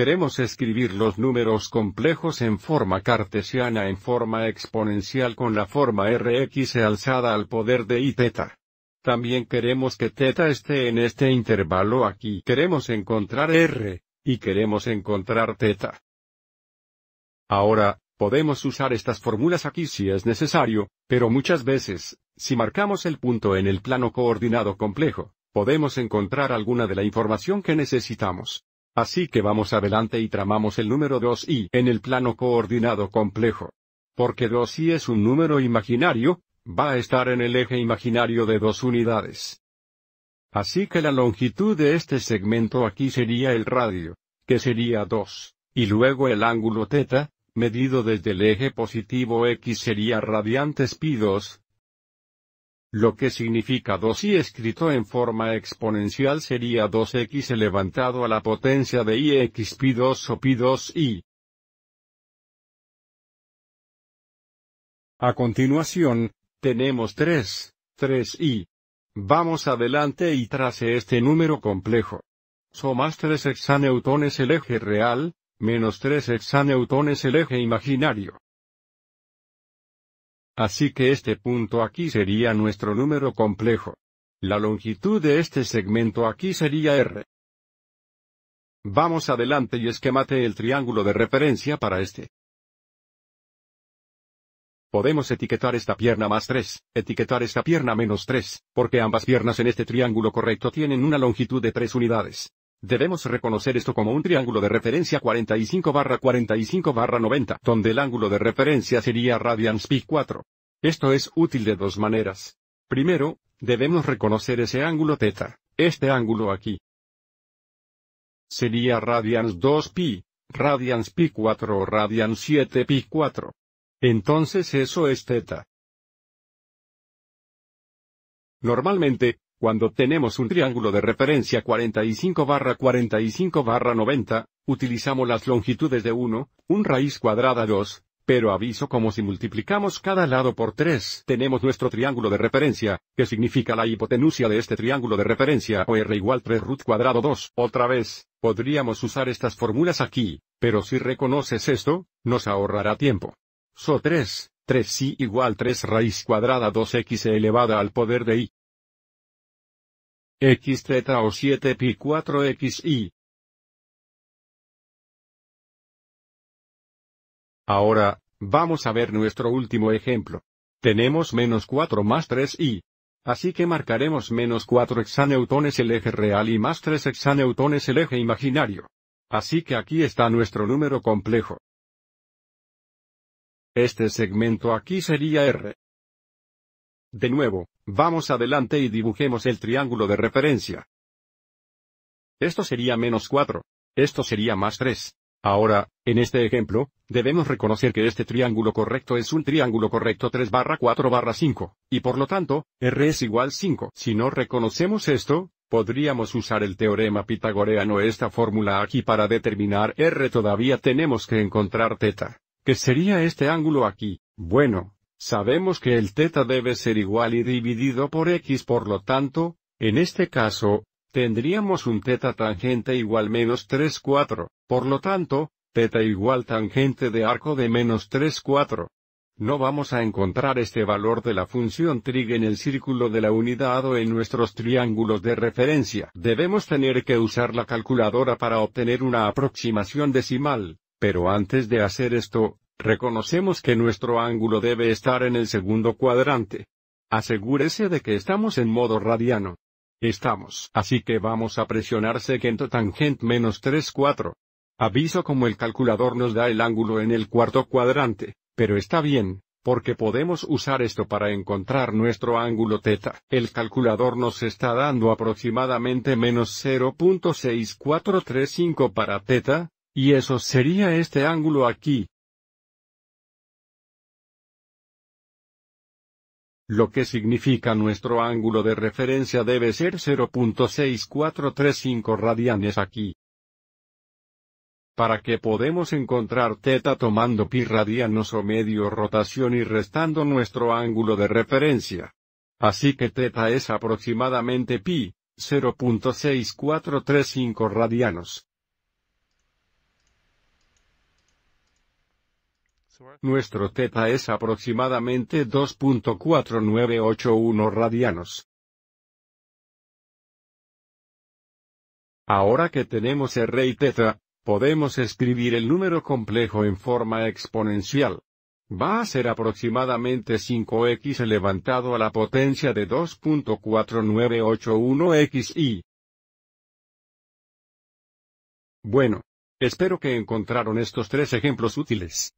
Queremos escribir los números complejos en forma cartesiana en forma exponencial con la forma Rx alzada al poder de i theta. También queremos que teta esté en este intervalo aquí. Queremos encontrar R, y queremos encontrar teta. Ahora, podemos usar estas fórmulas aquí si es necesario, pero muchas veces, si marcamos el punto en el plano coordinado complejo, podemos encontrar alguna de la información que necesitamos. Así que vamos adelante y tramamos el número 2i en el plano coordinado complejo. Porque 2i es un número imaginario, va a estar en el eje imaginario de dos unidades. Así que la longitud de este segmento aquí sería el radio, que sería 2, y luego el ángulo θ, medido desde el eje positivo x sería radiantes pi 2, lo que significa 2 i escrito en forma exponencial sería 2x elevado a la potencia de ixpi pi2 o pi2i. A continuación, tenemos 3, 3i. Vamos adelante y trace este número complejo. So 3 hexaneutones el eje real, menos 3 hexaneutones el eje imaginario. Así que este punto aquí sería nuestro número complejo. La longitud de este segmento aquí sería R. Vamos adelante y esquemate el triángulo de referencia para este. Podemos etiquetar esta pierna más 3, etiquetar esta pierna menos 3, porque ambas piernas en este triángulo correcto tienen una longitud de 3 unidades. Debemos reconocer esto como un triángulo de referencia 45-45-90, donde el ángulo de referencia sería radians pi 4. Esto es útil de dos maneras. Primero, debemos reconocer ese ángulo θ, este ángulo aquí. Sería radians 2 pi, radians pi 4 o radians 7 pi 4. Entonces eso es θ. Normalmente, cuando tenemos un triángulo de referencia 45 barra 45 barra 90, utilizamos las longitudes de 1, 1 raíz cuadrada 2, pero aviso como si multiplicamos cada lado por 3 tenemos nuestro triángulo de referencia, que significa la hipotenusa de este triángulo de referencia o R igual 3 root cuadrado 2. Otra vez, podríamos usar estas fórmulas aquí, pero si reconoces esto, nos ahorrará tiempo. So 3, 3 i igual 3 raíz cuadrada 2x elevada al poder de i. X o 7 pi 4 X Ahora, vamos a ver nuestro último ejemplo. Tenemos menos 4 más 3 i Así que marcaremos menos 4 hexaneutones el eje real y más 3 hexaneutones el eje imaginario. Así que aquí está nuestro número complejo. Este segmento aquí sería R. De nuevo, Vamos adelante y dibujemos el triángulo de referencia. Esto sería menos 4. Esto sería más 3. Ahora, en este ejemplo, debemos reconocer que este triángulo correcto es un triángulo correcto 3 barra 4 barra 5, y por lo tanto, R es igual 5. Si no reconocemos esto, podríamos usar el teorema pitagoreano esta fórmula aquí para determinar R todavía tenemos que encontrar teta, que sería este ángulo aquí. Bueno, Sabemos que el teta debe ser igual y dividido por x por lo tanto, en este caso, tendríamos un teta tangente igual menos 3 4, por lo tanto, teta igual tangente de arco de menos 3 4. No vamos a encontrar este valor de la función trig en el círculo de la unidad o en nuestros triángulos de referencia. Debemos tener que usar la calculadora para obtener una aproximación decimal, pero antes de hacer esto, Reconocemos que nuestro ángulo debe estar en el segundo cuadrante. Asegúrese de que estamos en modo radiano. Estamos. Así que vamos a presionar secant tangent menos 3 4. Aviso como el calculador nos da el ángulo en el cuarto cuadrante, pero está bien, porque podemos usar esto para encontrar nuestro ángulo θ. El calculador nos está dando aproximadamente menos 0.6435 para θ, y eso sería este ángulo aquí. lo que significa nuestro ángulo de referencia debe ser 0.6435 radianes aquí. Para que podemos encontrar teta tomando pi radianos o medio rotación y restando nuestro ángulo de referencia. Así que teta es aproximadamente pi, 0.6435 radianos. Nuestro teta es aproximadamente 2.4981 radianos. Ahora que tenemos R y teta, podemos escribir el número complejo en forma exponencial. Va a ser aproximadamente 5x elevado a la potencia de 24981 xi Bueno. Espero que encontraron estos tres ejemplos útiles.